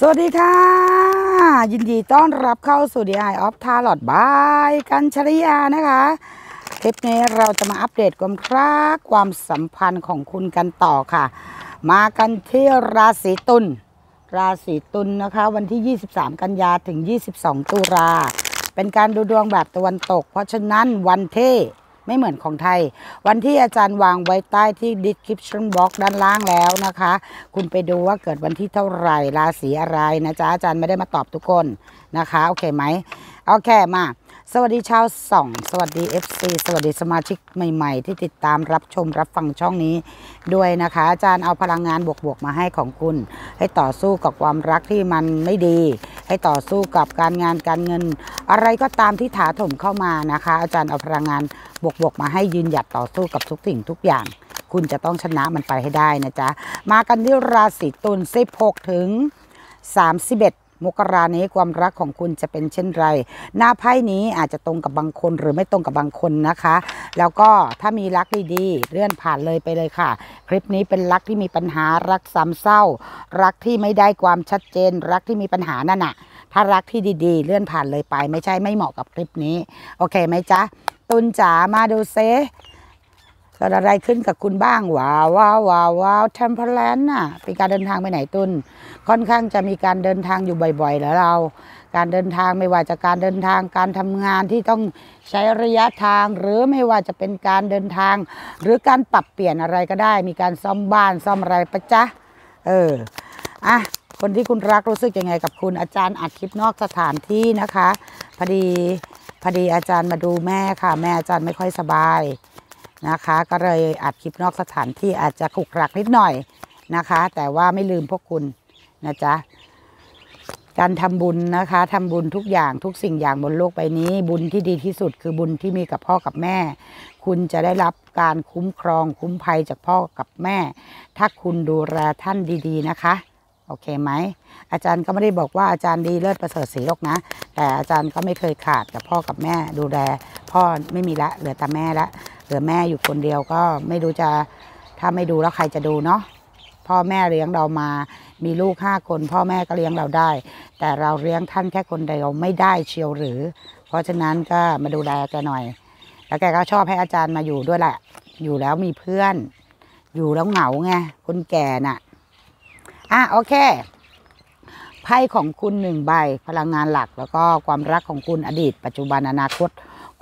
สวัสดีค่ะ ยินดีต้อนรับเข้าสู่ดีไอออฟทาลอดบายกันชริยานะคะ คลิปนี้เราจะมาอัปเดตความรักความสัมพันธ์ของคุณกันต่อค่ะ มากันที่ราศีตุลราศีตุลนนะคะวันที่ 23 กันยาถึง 22 ตุลาเป็นการดูดวงแบบตะวันตก เพราะฉะนั้นวันที่ไม่เหมือนของไทย วันที่อาจารย์วางไว้ใต้ที่ description box ด้านล่างแล้วนะคะ คุณไปดูว่าเกิดวันที่เท่าไหร่ราศีอะไรนะจ๊ะ อาจารย์ไม่ได้มาตอบทุกคนนะคะ โอเคไหมโอเคมาสวัสดีชาวสอง สวัสดี FC สวัสดีสมาชิกใหม่ๆ ที่ติดตามรับชมรับฟังช่องนี้ด้วยนะคะ อาจารย์เอาพลังงานบวก ๆ มาให้ของคุณ ให้ต่อสู้กับความรักที่มันไม่ดี ให้ต่อสู้กับการงานการเงิน อะไรก็ตามที่ถาถมเข้ามานะคะ อาจารย์เอาพลังงาน บวก ๆ มาให้ยืนหยัดต่อสู้กับทุกสิ่งทุกอย่าง คุณจะต้องชนะมันไปให้ได้นะจ๊ะมากันที่ราศีตุล16 ถึง31มกรานี้ความรักของคุณจะเป็นเช่นไร หน้าไพ่นี้อาจจะตรงกับบางคนหรือไม่ตรงกับบางคนนะคะ แล้วก็ถ้ามีรักดีๆเลื่อนผ่านเลยไปเลยค่ะ คลิปนี้เป็นรักที่มีปัญหารักซ้ำเศร้า รักที่ไม่ได้ความชัดเจน รักที่มีปัญหานั่นน่ะ ถ้ารักที่ดีๆ เลื่อนผ่านเลยไป ไม่ใช่ไม่เหมาะกับคลิปนี้ โอเคไหมจ๊ะ ตุนจ๋ามาดูเซกิดอะไรขึ้นกับคุณบ้างว้าวว้าวว้าวว้าวเทมเพลนน่ะเป็นการเดินทางไปไหนตุนค่อนข้างจะมีการเดินทางอยู่บ่อยๆแล้วเรา การเดินทางไม่ว่าจะการเดินทางการทำงานที่ต้องใช้ระยะทาง หรือไม่ว่าจะเป็นการเดินทาง หรือการปรับเปลี่ยนอะไรก็ได้ มีการซ่อมบ้านซ่อมอะไรปะจ๊ะเอออ่ะคนที่คุณรักรู้สึกยังไง กับคุณอาจารย์อัดคลิปนอกสถานที่นะคะพอดีพอดีอาจารย์มาดูแม่ค่ะ แม่อาจารย์ไม่ค่อยสบายนะคะก็เลยอัดคลิปนอกสถานที่อาจจะขุกขลักนิดหน่อยนะคะ แต่ว่าไม่ลืมพวกคุณนะจ๊ะการทำบุญนะคะทำบุญทุกอย่างทุกสิ่งอย่างบนโลกใบนี้ บุญที่ดีที่สุดคือบุญที่มีกับพ่อกับแม่ คุณจะได้รับการคุ้มครองคุ้มภัยจากพ่อกับแม่ ถ้าคุณดูแลท่านดี ๆนะคะ โอเคไหมอาจารย์ก็ไม่ได้บอกว่าอาจารย์ดีเลิศประเสริฐศรีโลกนะ แต่อาจารย์ก็ไม่เคยขาดกับพ่อกับแม่ ดูแลพ่อไม่มีละเหลือแต่แม่ละเหลือแม่อยู่คนเดียวก็ไม่รู้จะถ้าไม่ดูแล้วใครจะดูเนาะพ่อแม่เลี้ยงเรามามีลูกห้าคน พ่อแม่ก็เลี้ยงเราได้ แต่เราเลี้ยงท่านแค่คนเดียวไม่ได้เชียวหรือ เพราะฉะนั้นก็มาดูแลแกหน่อย แล้วแกก็ชอบให้อาจารย์มาอยู่ด้วยแหละ อยู่แล้วมีเพื่อนอยู่แล้วเหงาไงคนแก่น่ะอ่ะโอเคไพ่ของคุณหนึ่งใบพลังงานหลักแล้วก็ความรักของคุณอดีตปัจจุบันอนาคต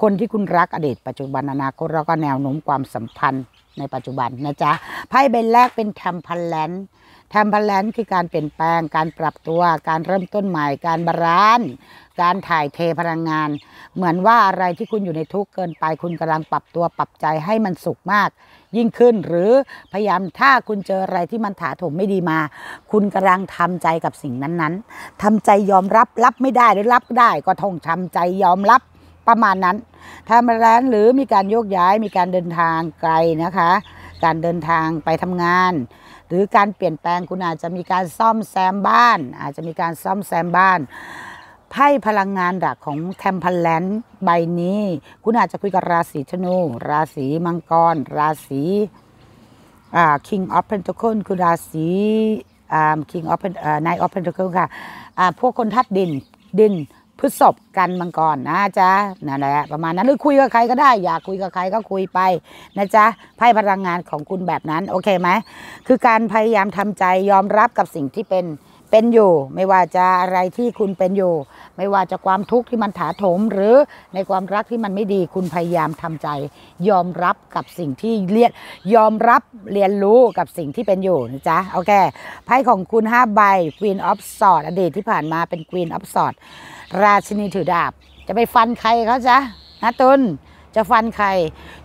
คนที่คุณรักอดีตปัจจุบันอนาคตแล้วก็แนวโน้มความสัมพันธ์ในปัจจุบันนะจ๊ะไพ่ใบแรกเป็นทมพันแลนแทมพันแลนคือการเปลี่ยนแปลงการปรับตัวการเริ่มต้นใหม่การบาลานซ์การถ่ายเทพลังงาน เหมือนว่าอะไรที่คุณอยู่ในทุกข์เกินไป คุณกำลังปรับตัวปรับใจให้มันสุขมาก ยิ่งขึ้น หรือพยายามถ้าคุณเจออะไรที่มันถาถมไม่ดีมา คุณกำลังทำใจกับสิ่งนั้นๆ ทำใจยอมรับรับไม่ได้หรือรับได้ก็ท่องทำใจยอมรับประมาณนั้นทำร้านหรือมีการโยกย้าย มีการเดินทางไกลนะคะ การเดินทางไปทำงาน หรือการเปลี่ยนแปลงคุณอาจจะมีการซ่อมแซมบ้าน อาจจะมีการซ่อมแซมบ้าน ไพ่พลังงานหลักของแทมพันแลนใบนี้ คุณอาจจะคุยกับราศีธนู ราศีมังกร ราศีอ่า King of Pentacle คือราศีอ่า King of อ่า Nine of Pentacle ค่ะอ่าพวกคนทัดดิน ดินพฤษภกันมังกรนะจ๊ะนั่นแหละประมาณนั้นหรือคุยกับใครก็ได้อยากคุยกับใครก็คุยไปนะ จ๊ะไพ่พลังงานของคุณแบบนั้นโอเคไหมคือการพยายามทำใจยอมรับกับสิ่งที่เป็นเป็นอยู่ ไม่ว่าจะอะไรที่คุณเป็นอยู่ ไม่ว่าจะความทุกข์ที่มันถาโถมหรือในความรักที่มันไม่ดีคุณพยายามทำใจ ยอมรับกับสิ่งที่เรียนยอมรับเรียนรู้กับสิ่งที่เป็นอยู่นะจ๊ะโอเคไพ่ของคุณ5ใบ Queen of Swords อดีตที่ผ่านมาเป็น Queen of Swords ราชินีถือดาบ จะไปฟันใครเขาจ๊ะนะตุนจะฟันใคร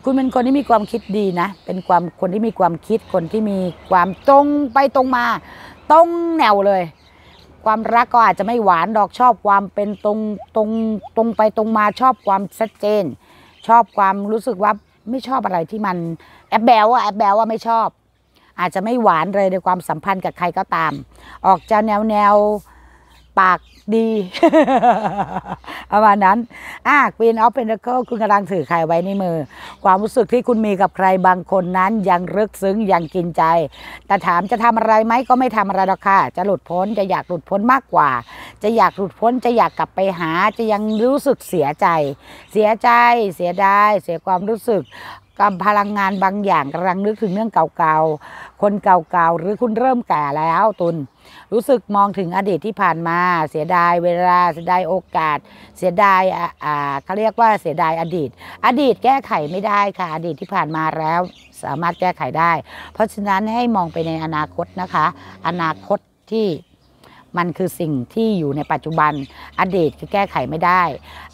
คุณเป็นคนที่มีความคิดดีนะ เป็นความคนที่มีความคิดคนที่มีความตรงไปตรงมาตรงแนวเลย ความรักก็อาจจะไม่หวานดอกชอบความเป็นตรงตรงตรงไปตรงมาชอบความชัดเจนชอบความรู้สึกว่าไม่ชอบอะไรที่มันแอบแบลว่าแอบแบลว่าไม่ชอบ อาจจะไม่หวานเลยในความสัมพันธ์กับใครก็ตาม ออกจะแนวแนวปากดีประมาณนั้นอ่ะ q u e e อ of เ e n t a เ l ิลคุณกำลังถือใครไว้ในมือ ความรู้สึกที่คุณมีกับใครบางคนนั้นยังรึกซึ้งยังกินใจ แต่ถามจะทำอะไรไหมก็ไม่ทำอะไรหรอกค่ะ จะหลุด พ้น จะอยากหลุดพ้นมากกว่า จะอยากหลุดพ้นจะอยากกลับไปหาจะยังรู้สึกเสียใจ เสียใจเสียดายเสียความรู้สึกกับพลังงานบางอย่างกำลังนึกถึงเรื่องเก่าๆคนเก่าๆหรือคุณเริ่มแก่แล้วตุลรู้สึกมองถึงอดีตที่ผ่านมา เสียดายเวลาเสียดายโอกาส เสียดายอ่าเขาเรียกว่าเสียดายอดีต อดีตแก้ไขไม่ได้ค่ะอดีตที่ผ่านมาแล้ว สามารถแก้ไขได้ เพราะฉะนั้นให้มองไปในอนาคตนะคะ อนาคตที่มันคือสิ่งที่อยู่ในปัจจุบัน อดีตคือแก้ไขไม่ได้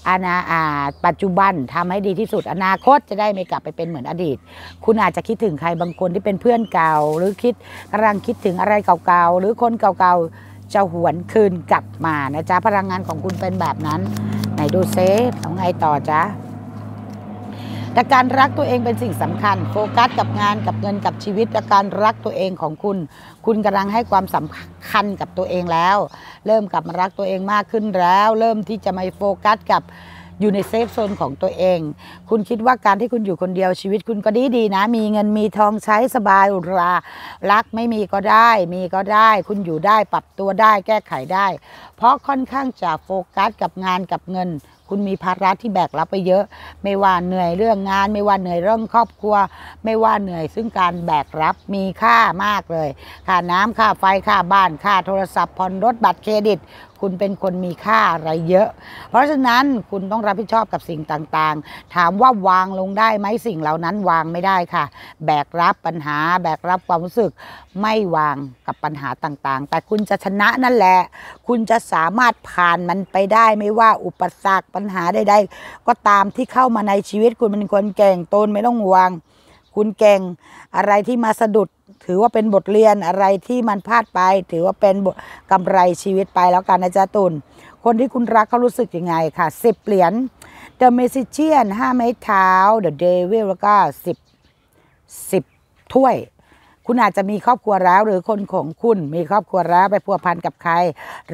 อนาอาปัจจุบันทำให้ดีที่สุด อนาคตจะได้ไม่กลับไปเป็นเหมือนอดีต คุณอาจจะคิดถึงใครบางคนที่เป็นเพื่อนเก่าหรือคิดกำลังคิดถึงอะไรเก่าๆ หรือคนเก่าๆจะหวนคืนกลับมานะจ๊ะพลังงานของคุณเป็นแบบนั้นไหนดูเซฟของไงต่อจ๊ะแต่การรักตัวเองเป็นสิ่งสำคัญ โฟกัสกับงานกับเงินกับชีวิต และการรักตัวเองของคุณ คุณกำลังให้ความสำคัญกับตัวเองแล้ว เริ่มกลับมารักตัวเองมากขึ้นแล้ว เริ่มที่จะไม่โฟกัสกับอยู่ในเซฟโซนของตัวเองคุณคิดว่าการที่คุณอยู่คนเดียวชีวิตคุณก็ดีดีนะ มีเงินมีทองใช้สบายอุรารักไม่มีก็ได้ มีก็ได้ คุณอยู่ได้ปรับตัวได้แก้ไขได้ เพราะค่อนข้างจะโฟกัส กับงานกับเงินคุณมีภาระที่แบกรับไปเยอะ ไม่ว่าเหนื่อยเรื่องงาน ไม่ว่าเหนื่อยเรื่องครอบครัว ไม่ว่าเหนื่อยซึ่งการแบกรับมีค่ามากเลย ค่าน้ำค่าไฟค่าบ้าน ค่าโทรศัพท์ผ่อนรถบัตรเครดิตคุณเป็นคนมีค่าอะไรเยอะ เพราะฉะนั้นคุณต้องรับผิดชอบกับสิ่งต่างๆ ถามว่าวางลงได้ไหมสิ่งเหล่านั้นวางไม่ได้ค่ะ แบกรับปัญหา แบกรับความรู้สึกไม่วางกับปัญหาต่างๆ แต่คุณจะชนะนั่นแหละ คุณจะสามารถผ่านมันไปได้ ไม่ว่าอุปสรรคปัญหาใดๆ ก็ตามที่เข้ามาในชีวิต คุณเป็นคนเก่งตนไม่ต้องห่วงคุณเก่งอะไรที่มาสะดุดถือว่าเป็นบทเรียนอะไรที่มันพลาดไป ถือว่าเป็นกำไรชีวิตไปแล้วกันนะจ๊ะตุลคนที่คุณรักเขารู้สึกยังไงค่ะสิบเหรียญ The Magician ห้าไม้เท้า The Devil แล้วก็สิบสิบถ้วย คุณอาจจะมีครอบครัวแล้ว หรือคนของคุณมีครอบครัวแล้วไปพัวพันกับใคร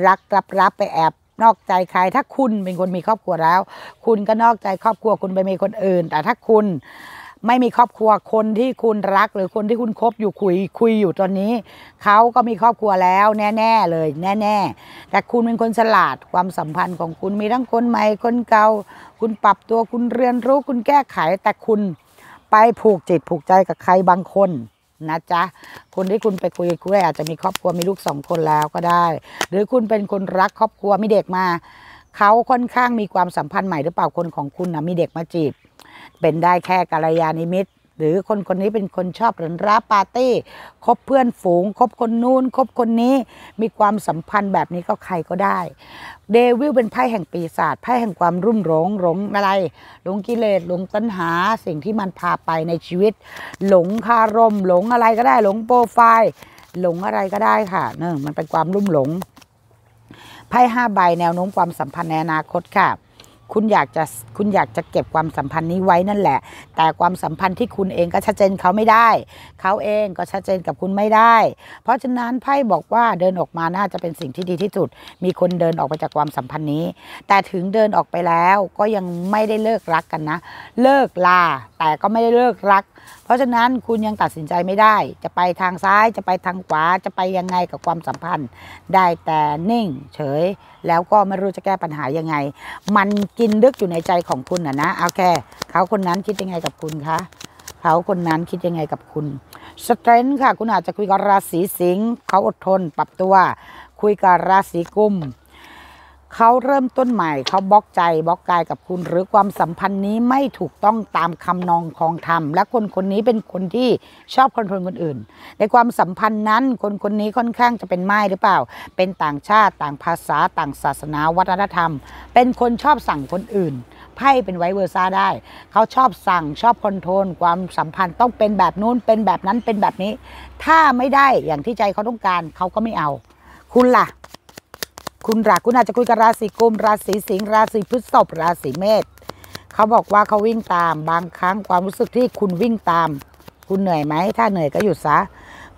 รักรับรับไปแอบ นอกใจใครถ้าคุณเป็นคนมีครอบครัวแล้ว คุณก็นอกใจครอบครัวคุณไปมีคนอื่นแต่ถ้าคุณไม่มีครอบครัวคนที่คุณรักหรือคนที่คุณคบอยู่คุยคุยอยู่ตอนนี้ เขาก็มีครอบครัวแล้ว แน่ๆเลยแน่ๆ แต่คุณเป็นคนฉลาดความสัมพันธ์ของคุณมีทั้งคนใหม่คนเก่าคุณปรับตัวคุณเรียนรู้ คุณแก้ไข แต่คุณไปผูกจิตผูกใจกับใครบางคนนะจ๊ะคนที่คุณไปคุยคุยอาจจะมีครอบครัวมีลูกสองคนแล้วก็ได้ หรือคุณเป็นคนรักครอบครัวมีเด็กมาเขาค่อนข้างมีความสัมพันธ์ใหม่หรือเปล่าคนของคุณนะมีเด็กมาจีบเป็นได้แค่กัลยาณมิตร หรือคนคนนี้เป็นคนชอบหรือรัาปาร์ตี้คบเพื่อนฝูง คบคนนู้นคบคนนี้มีความสัมพันธ์แบบนี้ก็ใครก็ได้ เดวิลเป็นไพ่แห่งปีศาจไพ่แห่งความรุ่มหลงหลงอะไร หลงกิเลสหลงตัณหา สิ่งที่มันพาไปในชีวิต หลงคารม หลงอะไรก็ได้หลงโปรไฟล์หลงอะไรก็ได้ค่ะเนื่องมันเป็นความรุ่มหลงไพ่ห้าใบแนวโน้มความสัมพันธ์ในอนาคตค่ะคุณ อยาก จะคุณอยากจะเก็บความสัมพันธ์นี้ไว้นั่นแหละ แต่ความสัมพันธ์ที่คุณเองก็ชัดเจนเขาไม่ได้ เขาเองก็ชัดเจนกับคุณไม่ได้ เพราะฉะนั้นไพ่บอกว่าเดินออกมาน่าจะเป็นสิ่งที่ดีที่ สุด มีคนเดินออกไปจากความสัมพันธ์นี้ แต่ถึงเดินออกไปแล้วก็ยังไม่ได้เลิกรักกันนะ เลิกลาแต่ก็ไม่ได้เลิกรักเพราะฉะนั้นคุณยังตัดสินใจไม่ได้ จะไปทางซ้ายจะไปทางขวาจะไปยังไงกับความสัมพันธ์ ได้แต่นิ่ง เฉย แล้วก็ไม่รู้จะแก้ปัญหายังไงมันกินลึกอยู่ในใจของคุณนะนะเอาแค่เขาคนนั้นคิดยังไงกับคุณคะเขาคนนั้นคิดยังไงกับคุณสเตรนท์ค่ะ คุณอาจจะคุยกับราศีสิงห์เขาอดทนปรับตัวคุยกับราศีกุมเขาเริ่มต้นใหม่เขาบล็อกใจบล็อกกายกับคุณ หรือความสัมพันธ์นี้ไม่ถูกต้องตามคำนองของธรรม และคนคนนี้เป็นคนที่ชอบคอนโทรลคนอื่น ในความสัมพันธ์นั้น คนคนนี้ค่อนข้างจะเป็นไม้หรือเปล่า เป็นต่างชาติต่างภาษาต่างศาสนาวัฒนธรรม เป็นคนชอบสั่งคนอื่นไพ่เป็นไวเวอร์ซ่าได้เขาชอบสั่งชอบคอนโทรลความสัมพันธ์ต้องเป็นแบบนู้น เป็นแบบนั้นเป็นแบบนี้ ถ้าไม่ได้อย่างที่ใจเขาต้องการเขาก็ไม่เอา คุณล่ะคุณหลักคุณอาจจะคุยกับราศีกุมราศีสิงห์ราศีพฤษภราศีเมษเขาบอกว่าเขาวิ่งตามบางครั้งความรู้สึกที่คุณวิ่งตาม คุณเหนื่อยไหมถ้าเหนื่อยก็หยุดซะ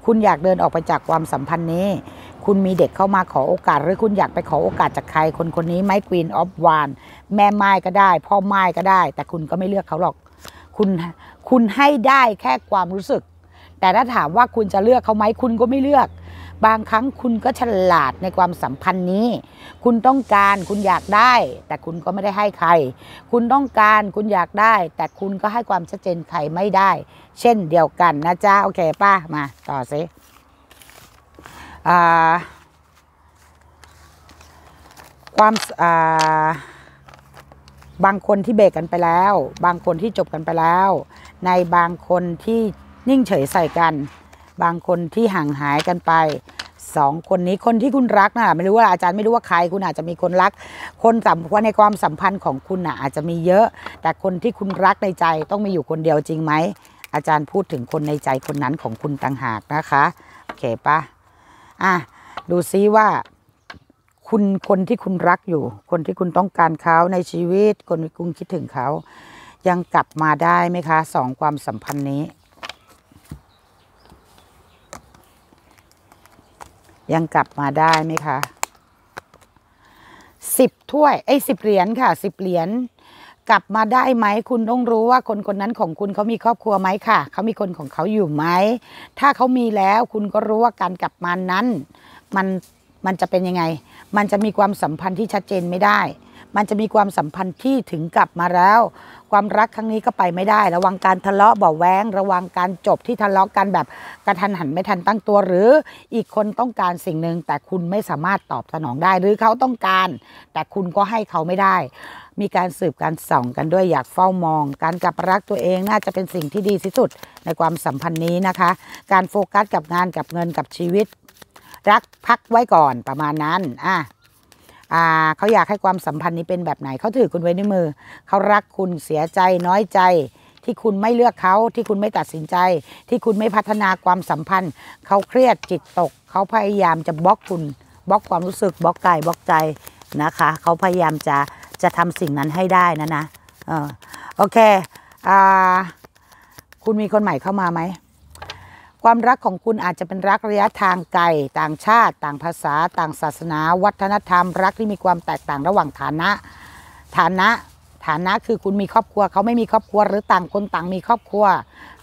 คุณอยากเดินออกไปจากความสัมพันธ์นี้ คุณมีเด็กเข้ามาขอโอกาสหรือคุณอยากไปขอโอกาสจากใครคนคนนี้ไม่กวีนออฟวานแม่ไม้ก็ได้ พ่อไม้ก็ได้ แต่คุณก็ไม่เลือกเขาหรอกคุณคุณให้ได้แค่ความรู้สึก แต่ถ้าถามว่าคุณจะเลือกเขาไหมคุณก็ไม่เลือกบางครั้งคุณก็ฉลาดในความสัมพันธ์นี้ คุณต้องการ คุณอยากได้ แต่คุณก็ไม่ได้ให้ใคร คุณต้องการ คุณอยากได้ แต่คุณก็ให้ความชัดเจนใครไม่ได้ เช่นเดียวกันนะจ๊ะ โอเคป้ามาต่อซิความบางคนที่เบรกกันไปแล้ว บางคนที่จบกันไปแล้ว ในบางคนที่นิ่งเฉยใส่กันบางคนที่ห่างหายกันไปสองคนนี้คนที่คุณรักนะไม่รู้ว่าอาจารย์ไม่รู้ว่าใคร คุณอาจจะมีคนรัก คนสำคัญในความสัมพันธ์ของคุณนะอาจจะมีเยอะ แต่คนที่คุณรักในใจต้องมีอยู่คนเดียวจริงไหมอาจารย์พูดถึงคนในใจคนนั้นของคุณต่างหากนะคะโอเคปะอ่ะดูซิว่าคุณคนที่คุณรักอยู่ คนที่คุณต้องการเขาในชีวิต คนที่คุณคิดถึงเขา ยังกลับมาได้ไหมคะสองความสัมพันธ์นี้ยังกลับมาได้ไหมคะสิบถ้วยไอ้สิบเหรียญค่ะสิบเหรียญกลับมาได้ไหมคุณต้องรู้ว่าคนคนนั้นของคุณเขามีครอบครัวไหมค่ะเขามีคนของเขาอยู่ไหมถ้าเขามีแล้วคุณก็รู้ว่าการกลับมานั้นมันมันจะเป็นยังไง มันจะมีความสัมพันธ์ที่ชัดเจนไม่ได้มันจะมีความสัมพันธ์ที่ถึงกลับมาแล้ว ความรักครั้งนี้ก็ไปไม่ได้ ระวังการทะเลาะเบาแวงระวังการจบที่ทะเลาะกันแบบกระทันหันไม่ทันตั้งตัวหรืออีกคนต้องการสิ่งหนึ่ง แต่คุณไม่สามารถตอบสนองได้ หรือเขาต้องการ แต่คุณก็ให้เขาไม่ได้ มีการสืบการส่องกันด้วยอยากเฝ้ามอง การกลับรักตัวเองน่าจะเป็นสิ่งที่ดีที่สุดในความสัมพันธ์นี้นะคะ การโฟกัสกับงานกับเงินกับชีวิต รักพักไว้ก่อนประมาณนั้นอ่ะเขาอยากให้ความสัมพันธ์นี้เป็นแบบไหนเขาถือคุณไว้ในมือ เขารักคุณเสียใจน้อยใจที่คุณไม่เลือกเขาที่คุณไม่ตัดสินใจ ที่คุณไม่พัฒนาความสัมพันธ์เขาเครียดจิตตกเขาพยายามจะบล็อกคุณบล็อกความรู้สึกบล็อกกายบล็อกใจนะคะเขาพยายามจะจะทำสิ่งนั้นให้ได้นะนะออโอเคอคุณมีคนใหม่เข้ามาไหมความรักของคุณอาจจะเป็นรักระยะทางไกล ต่างชาติ ต่างภาษา ต่างศาสนา วัฒนธรรม รักที่มีความแตกต่างระหว่างฐานะ ฐานะ ฐานะ คือคุณมีครอบครัวเขาไม่มีครอบครัว หรือต่างคนต่างมีครอบครัว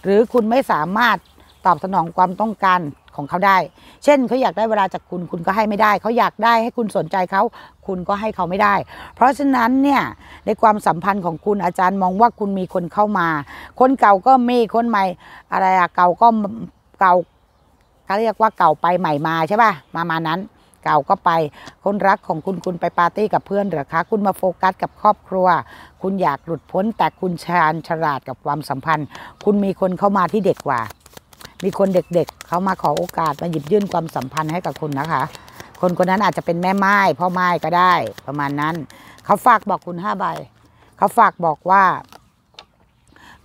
หรือคุณไม่สามารถตอบสนองความต้องการของเขาได้ เช่นเขาอยากได้เวลาจากคุณคุณก็ให้ไม่ได้เขาอยากได้ให้คุณสนใจเขาคุณก็ให้เขาไม่ได้ เพราะฉะนั้นเนี่ยในความสัมพันธ์ของคุณอาจารย์มองว่าคุณมีคนเข้ามา คนเก่าก็มีคนใหม่ อะไรอะเก่าก็เก่าเขาเรียกว่าเก่าไปใหม่มาใช่ป่ะมามานั้น เก่าก็ไปคนรักของคุณคุณไปปาร์ตี้กับเพื่อนหรือคะคุณมาโฟกัสกับครอบครัว คุณอยากหลุดพ้นแต่คุณชาญฉลาดกับความสัมพันธ์ คุณมีคนเข้ามาที่เด็กกว่า มีคนเด็กๆ เขามาขอโอกาสมาหยิบยื่นความสัมพันธ์ให้กับคุณนะคะ คนคนนั้นอาจจะเป็นแม่ไม้พ่อไม้ก็ได้ ประมาณนั้นเขาฝากบอกคุณห้าใบเขาฝากบอกว่า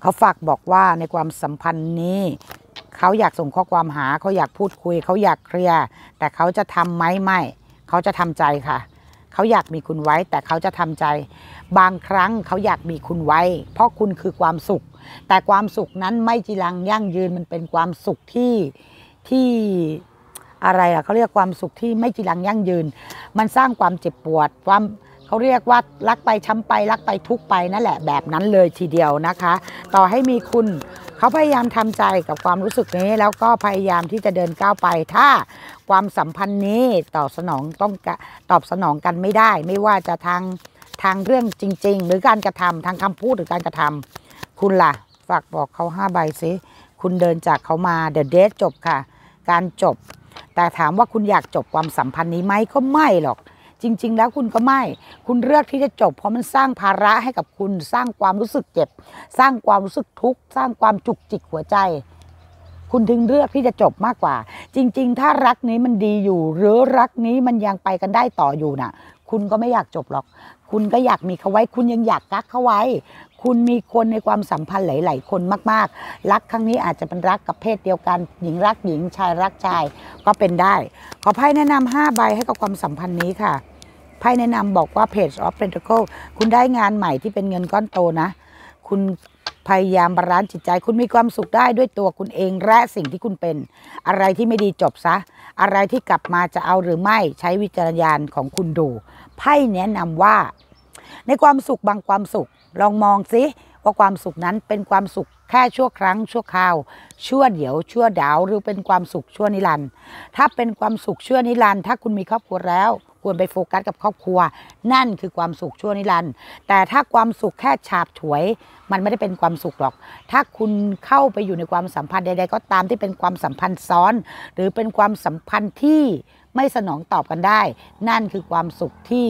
เขาฝากบอกว่าในความสัมพันธ์นี้เขาอยากส่งข้อความหาเขาอยากพูดคุย เขาอยากเคลียร์แต่เขาจะทำไหมไม่เขาจะทำใจค่ะ เขาอยากมีคุณไว้ แต่เขาจะทำใจ บางครั้งเขาอยากมีคุณไว้ เพราะคุณคือความสุข แต่ความสุขนั้นไม่จีรังยั่งยืนมันเป็นความสุขที่ที่อะไรล่ะเขาเรียกความสุขที่ไม่จีรังยั่งยืน มันสร้างความเจ็บปวดความเขาเรียกว่ารักไปช้ำไปรักไปทุกไปนั่นแหละ แบบนั้นเลยทีเดียวนะคะ ต่อให้มีคุณเขาพยายามทำใจกับความรู้สึกนี้ แล้วก็พยายามที่จะเดินก้าวไป ถ้าความสัมพันธ์นี้ตอบสนองต้องตอบสนองกันไม่ได้ ไม่ว่าจะทางทางเรื่องจริง ๆ หรือการกระทำทางคำพูดหรือการกระทำคุณล่ะฝากบอกเขา5ใบสิคุณเดินจากเขามาเดอะเดทจบค่ะ การจบ แต่ถามว่าคุณอยากจบความสัมพันธ์นี้ไหมก็ไม่หรอกจริงๆ แล้วคุณก็ไม่ คุณเลือกที่จะจบ เพราะมันสร้างภาระให้กับคุณ สร้างความรู้สึกเจ็บ สร้างความรู้สึกทุกข์สร้างความจุกจิกหัวใจ คุณถึงเลือกที่จะจบมากกว่า จริงๆ ถ้ารักนี้มันดีอยู่ หรือรักนี้มันยังไปกันได้ต่ออยู่นะ่ะ คุณก็ไม่อยากจบหรอก คุณก็อยากมีเขาไว้ คุณยังอยากกักเขาไว้ คุณมีคนในความสัมพันธ์หลาย ๆ คนมากๆ รักครั้งนี้อาจจะเป็นรักกับเพศเดียวกันหญิงรักหญิงชายรักชายก็เป็นได้ ขอไพ่แนะนำห้าใบให้กับความสัมพันธ์นี้ค่ะพ่แนะนำบอกว่า Page of Pentacle คุณได้งานใหม่ที่เป็นเงินก้อนโตนะ คุณพยายามบาลานซ์จิตใจคุณมีความสุขได้ด้วยตัวคุณเองและสิ่งที่คุณเป็น อะไรที่ไม่ดีจบซะ อะไรที่กลับมาจะเอาหรือไม่ใช้วิจารณญาณของคุณดูไพ่แนะนำว่า ในความสุขบางความสุข ลองมองซิว่าความสุขนั้นเป็นความสุขแค่ชั่วครั้ง ชั่วคราวชั่วเดี๋ยวชั่วดาวหรือเป็นความสุขชั่วนิรันดร์ถ้าเป็นความสุขชั่วนิรันดร์ถ้าคุณมีครอบครัวแล้วควรไปโฟกัสกับครอบครัว นั่นคือความสุขชั่วนิรันดร์แต่ถ้าความสุขแค่ฉาบฉวย มันไม่ได้เป็นความสุขหรอก ถ้าคุณเข้าไปอยู่ในความสัมพันธ์ใดๆก็ตามที่เป็นความสัมพันธ์ซ้อน หรือเป็นความสัมพันธ์ที่ไม่สนองตอบกันได้ นั่นคือความสุขที่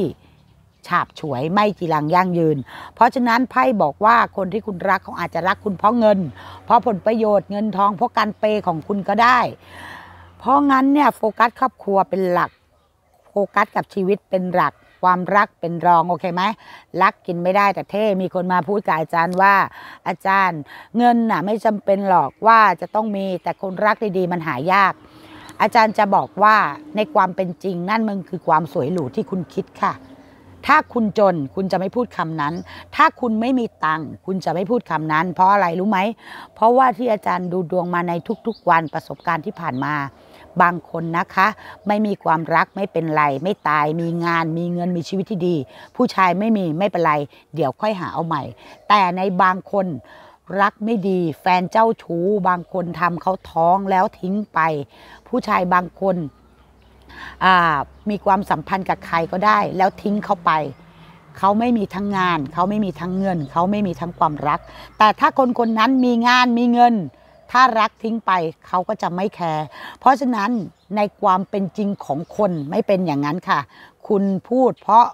ฉาบฉวยไม่จีรังยั่งยืน เพราะฉะนั้นไพ่บอกว่าคนที่คุณรักเขาอาจจะรักคุณเพราะเงิน เพราะผลประโยชน์เงินทองเพราะการเปของคุณก็ได้ เพราะงั้นเนี่ยโฟกัสครอบครัวเป็นหลักโฟกัสกับชีวิตเป็นหลัก ความรักเป็นรองโอเคไหมรักกินไม่ได้แต่เท่มีคนมาพูดกับอาจารย์ว่า อาจารย์เงินน่ะไม่จำเป็นหรอกว่าจะต้องมีแต่คนรักดีๆมันหายาก อาจารย์จะบอกว่าในความเป็นจริงนั่นมันคือความสวยหรูที่คุณคิดค่ะ ถ้าคุณจนคุณจะไม่พูดคำนั้น ถ้าคุณไม่มีตังค์คุณจะไม่พูดคำนั้น เพราะอะไรรู้ไหม เพราะว่าที่อาจารย์ดูดวงมาในทุกๆ วันประสบการณ์ที่ผ่านมาบางคนนะคะไม่มีความรักไม่เป็นไรไม่ตายมีงาน มีเงินมีชีวิตที่ดีผู้ชายไม่มีไม่เป็นไรเดี๋ยวค่อยหาเอาใหม่ แต่ในบางคนรักไม่ดี แฟนเจ้าชู้บางคนทำเขาท้องแล้วทิ้งไป ผู้ชายบางคนมีความสัมพันธ์กับใครก็ได้แล้วทิ้งเขาไป เขาไม่มีทั้งงานเขาไม่มีทั้งเงินเขาไม่มีทั้งความรัก แต่ถ้าคนคนนั้นมีงานมีเงินถ้ารักทิ้งไปเขาก็จะไม่แคร์ เพราะฉะนั้นในความเป็นจริงของคนไม่เป็นอย่างนั้นค่ะ คุณพูดเพราะ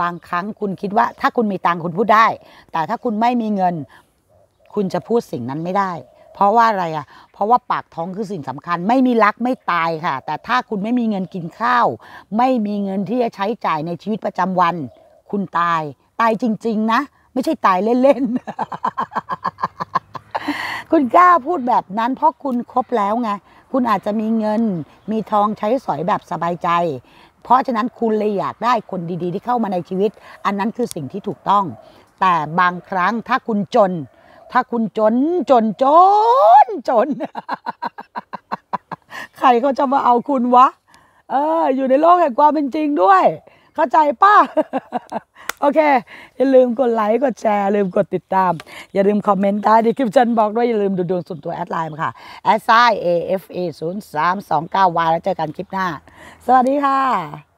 บางครั้งคุณคิดว่าถ้าคุณมีตังคุณพูดได้ แต่ถ้าคุณไม่มีเงิน คุณจะพูดสิ่งนั้นไม่ได้ เพราะว่าอะไรอ่ะ เพราะว่าปากท้องคือสิ่งสำคัญ ไม่มีรักไม่ตายค่ะ แต่ถ้าคุณไม่มีเงินกินข้าว ไม่มีเงินที่จะใช้จ่ายในชีวิตประจำวัน คุณตายตายจริง ๆนะไม่ใช่ตายเล่นๆคุณกล้าพูดแบบนั้นเพราะคุณครบแล้วไง คุณอาจจะมีเงินมีทองใช้สอยแบบสบายใจ เพราะฉะนั้นคุณเลยอยากได้คนดีๆที่เข้ามาในชีวิต อันนั้นคือสิ่งที่ถูกต้อง แต่บางครั้งถ้าคุณจน ถ้าคุณจนจนจนจน ใครเขาจะมาเอาคุณวะเออ อยู่ในโลกแห่งความเป็นจริงด้วยเข้าใจป้าโอเค อย่าลืมกดไลค์กดแชร์ลืมกดติดตาม อย่าลืมคอมเมนต์ใต้ดิคลิปฉันบอกด้วย อย่าลืมดูดวงส่วนตัวแอดไลน์ค่ะแอดไซเอฟเอศูนย์สามสองเก้าวายแล้วเจอกันคลิปหน้า สวัสดีค่ะ